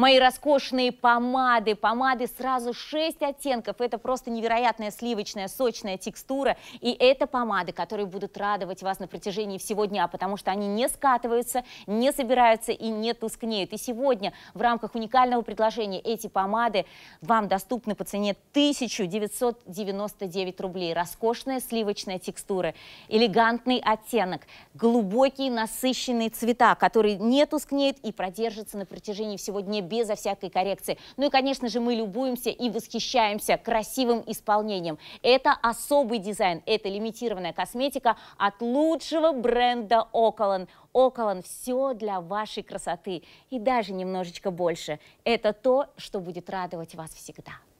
мои роскошные помады. Помады сразу 6 оттенков. Это просто невероятная сливочная, сочная текстура. И это помады, которые будут радовать вас на протяжении всего дня, потому что они не скатываются, не собираются и не тускнеют. И сегодня в рамках уникального предложения эти помады вам доступны по цене 1999 рублей. Роскошная сливочная текстура, элегантный оттенок, глубокие насыщенные цвета, которые не тускнеют и продержатся на протяжении всего дня безо всякой коррекции. Ну и, конечно же, мы любуемся и восхищаемся красивым исполнением. Это особый дизайн, это лимитированная косметика от лучшего бренда Околон. Околон – все для вашей красоты и даже немножечко больше. Это то, что будет радовать вас всегда.